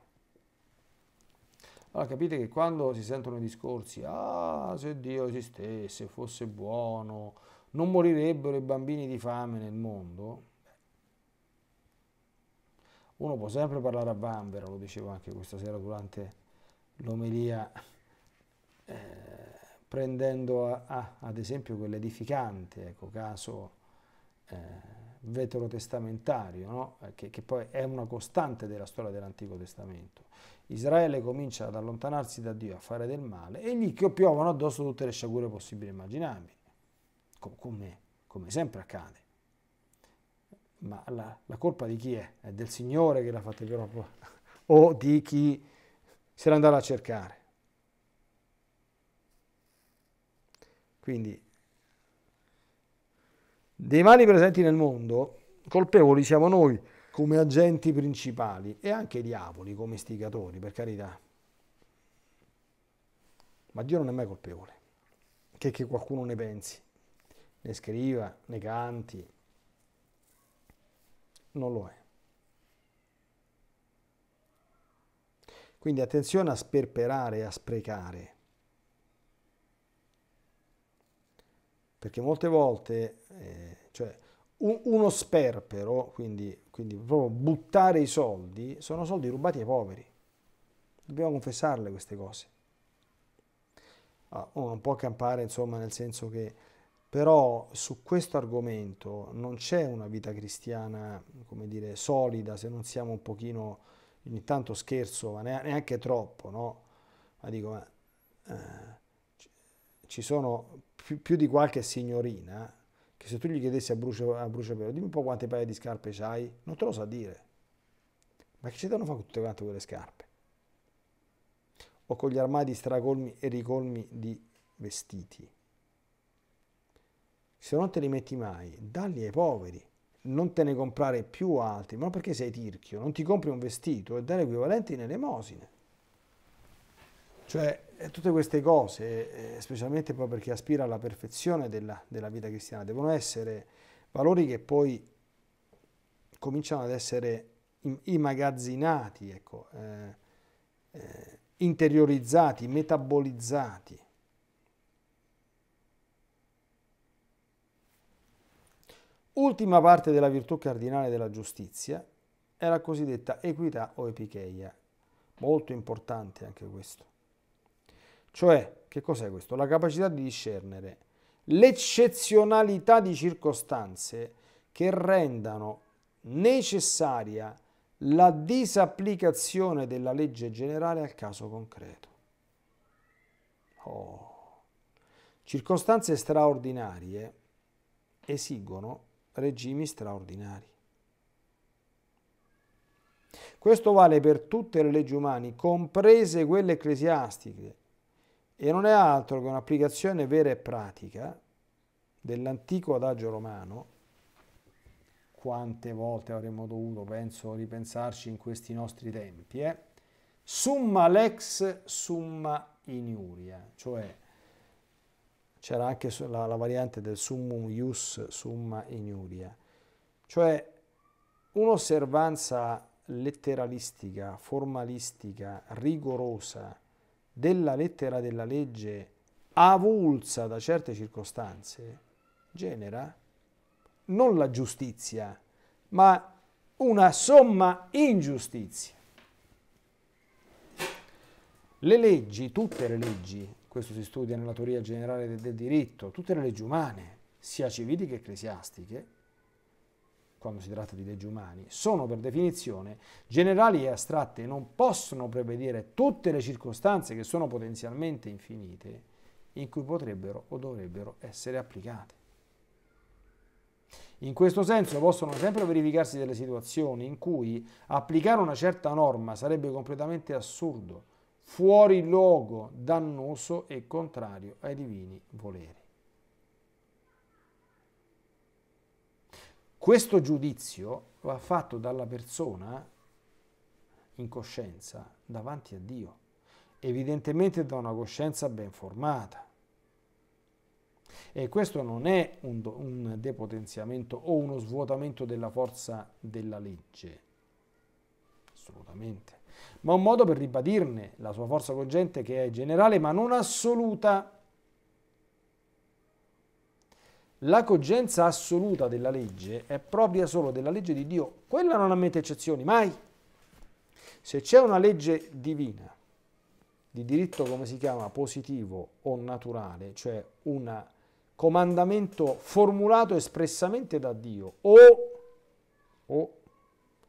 Allora capite che quando si sentono i discorsi, ah se Dio esistesse, fosse buono, non morirebbero i bambini di fame nel mondo, uno può sempre parlare a Bambera, lo dicevo anche questa sera durante l'omelia, eh, prendendo a, a, ad esempio quell'edificante ecco, caso eh, veterotestamentario, no? Eh, che, che poi è una costante della storia dell'Antico Testamento. Israele comincia ad allontanarsi da Dio, a fare del male, e gli piovono addosso tutte le sciagure possibili e immaginabili, come, come sempre accade. Ma la, la, colpa di chi è? È del Signore che l'ha fatta proprio, [LAUGHS] o di chi se l'è andata a cercare. Quindi dei mali presenti nel mondo, colpevoli siamo noi come agenti principali e anche i diavoli come istigatori, per carità. Ma Dio non è mai colpevole, che, che qualcuno ne pensi, ne scriva, ne canti, non lo è. Quindi attenzione a sperperare, e a sprecare. perché molte volte eh, cioè, un, uno sperpero, quindi, quindi proprio buttare i soldi, sono soldi rubati ai poveri. Dobbiamo confessarle queste cose. Ah, uno non può campare, insomma, nel senso che però su questo argomento non c'è una vita cristiana, come dire, solida, se non siamo un pochino, ogni tanto scherzo, ma neanche troppo, no? Ma dico, ma, eh, ci sono più, più, di qualche signorina che se tu gli chiedessi a brucio, a bruciapelo, dimmi un po' quante paia di scarpe hai, non te lo sa dire. Ma che ci devono fare con tutte quante quelle scarpe? O con gli armadi stracolmi e ricolmi di vestiti. Se non te li metti mai, dalli ai poveri. Non te ne comprare più altri, ma perché sei tirchio? Non ti compri un vestito e dare equivalenti in elemosine. Cioè, eh, tutte queste cose, eh, specialmente poi per chi aspira alla perfezione della, della vita cristiana, devono essere valori che poi cominciano ad essere immagazzinati, ecco, eh, eh, interiorizzati, metabolizzati. Ultima parte della virtù cardinale della giustizia è la cosiddetta equità o epicheia, molto importante anche questo. Cioè, che cos'è questo? La capacità di discernere l'eccezionalità di circostanze che rendano necessaria la disapplicazione della legge generale al caso concreto. Oh. Circostanze straordinarie esigono regimi straordinari. Questo vale per tutte le leggi umane, comprese quelle ecclesiastiche, e non è altro che un'applicazione vera e pratica dell'antico adagio romano, quante volte avremmo dovuto, penso, ripensarci in questi nostri tempi, eh? summa lex summa iniuria, cioè c'era anche la, la variante del summum ius summa iniuria, cioè un'osservanza letteralistica, formalistica, rigorosa, della lettera della legge avulsa da certe circostanze genera non la giustizia, ma una somma ingiustizia. Le leggi, tutte le leggi, questo si studia nella teoria generale del diritto, tutte le leggi umane, sia civili che ecclesiastiche, quando si tratta di leggi umani, sono per definizione generali e astratte e non possono prevedere tutte le circostanze che sono potenzialmente infinite in cui potrebbero o dovrebbero essere applicate. In questo senso possono sempre verificarsi delle situazioni in cui applicare una certa norma sarebbe completamente assurdo, fuori luogo, dannoso e contrario ai divini voleri. Questo giudizio va fatto dalla persona in coscienza davanti a Dio, evidentemente da una coscienza ben formata. E questo non è un, un depotenziamento o uno svuotamento della forza della legge, assolutamente, ma un modo per ribadirne la sua forza cogente che è generale ma non assoluta la coggenza assoluta della legge è propria solo della legge di Dio, quella non ammette eccezioni, mai. Se c'è una legge divina, di diritto come si chiama, positivo o naturale, cioè un comandamento formulato espressamente da Dio o, o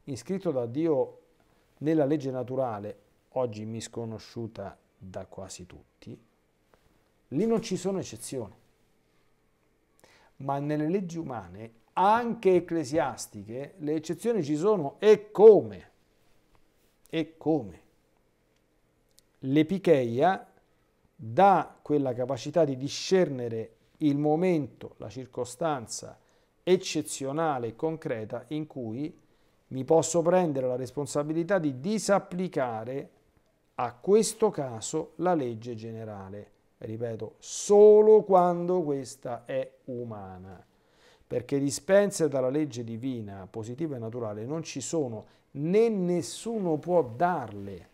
iscritto da Dio nella legge naturale, oggi misconosciuta da quasi tutti, lì non ci sono eccezioni ma nelle leggi umane, anche ecclesiastiche, le eccezioni ci sono e come. E come. L'epicheia dà quella capacità di discernere il momento, la circostanza eccezionale e concreta in cui mi posso prendere la responsabilità di disapplicare a questo caso la legge generale ripeto, solo quando questa è umana, perché dispense dalla legge divina, positiva e naturale, non ci sono né nessuno può darle.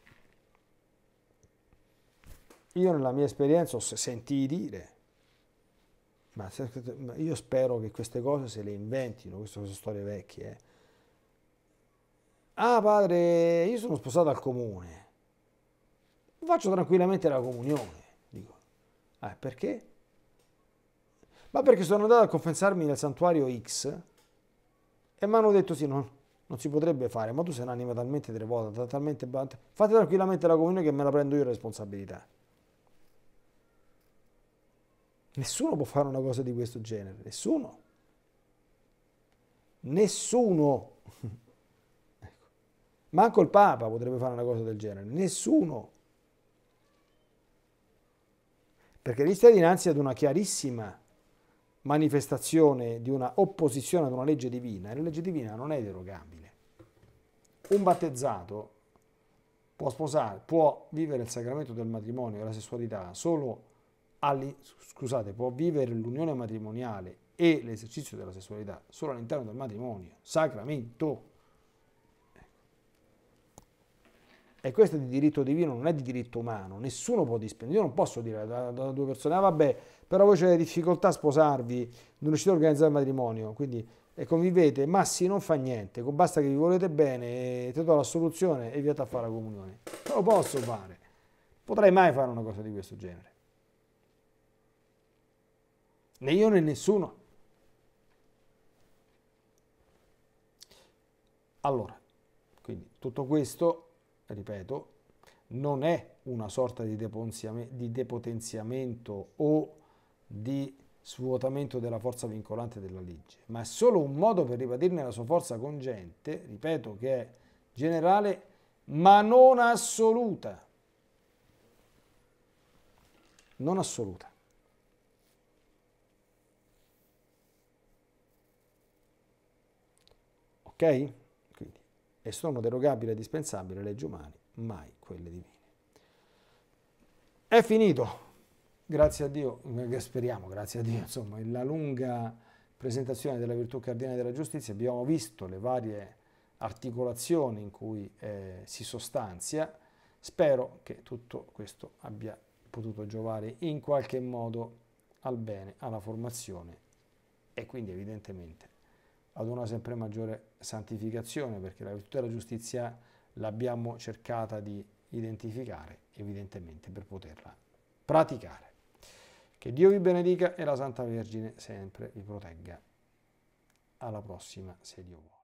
Io nella mia esperienza ho sentito dire, ma io spero che queste cose se le inventino, queste sono storie vecchie. Eh. Ah padre, io sono sposato al comune, faccio tranquillamente la comunione eh, perché? Ma perché sono andato a confessarmi nel santuario X e mi hanno detto sì, non, non si potrebbe fare, ma tu sei un'anima talmente trevota, talmente... Fate tranquillamente la comunione che me la prendo io la responsabilità. Nessuno può fare una cosa di questo genere, nessuno. Nessuno. [LAUGHS] Ecco. Manco il Papa potrebbe fare una cosa del genere, nessuno. perché lì stai dinanzi ad una chiarissima manifestazione di una opposizione ad una legge divina, e la legge divina non è derogabile. Un battezzato può sposare, può vivere il sacramento del matrimonio e la sessualità solo all scusate, può vivere l'unione matrimoniale e l'esercizio della sessualità solo all'interno del matrimonio, sacramento. e questo è di diritto divino, non è di diritto umano, nessuno può dispendere, io non posso dire a due persone, ah vabbè, però voi avete difficoltà a sposarvi, non riuscite a organizzare il matrimonio, quindi e convivete, ma sì, non fa niente, basta che vi volete bene, ti do la soluzione e vi andate a fare la comunione. Non lo posso fare, potrei mai fare una cosa di questo genere. Né io né nessuno. Allora, quindi tutto questo ripeto, non è una sorta di, di depotenziamento o di svuotamento della forza vincolante della legge, ma è solo un modo per ribadirne la sua forza congente, ripeto che è generale, ma non assoluta. Non assoluta. Ok? e sono derogabili e dispensabili le leggi umane, mai quelle divine. È finito, grazie a Dio, speriamo, grazie a Dio, insomma, la lunga presentazione della virtù cardinale della giustizia, abbiamo visto le varie articolazioni in cui eh, si sostanzia, spero che tutto questo abbia potuto giovare in qualche modo al bene, alla formazione e quindi evidentemente ad una sempre maggiore santificazione, perché la virtù della giustizia l'abbiamo cercata di identificare, evidentemente, per poterla praticare. Che Dio vi benedica e la Santa Vergine sempre vi protegga. Alla prossima, se Dio vuole.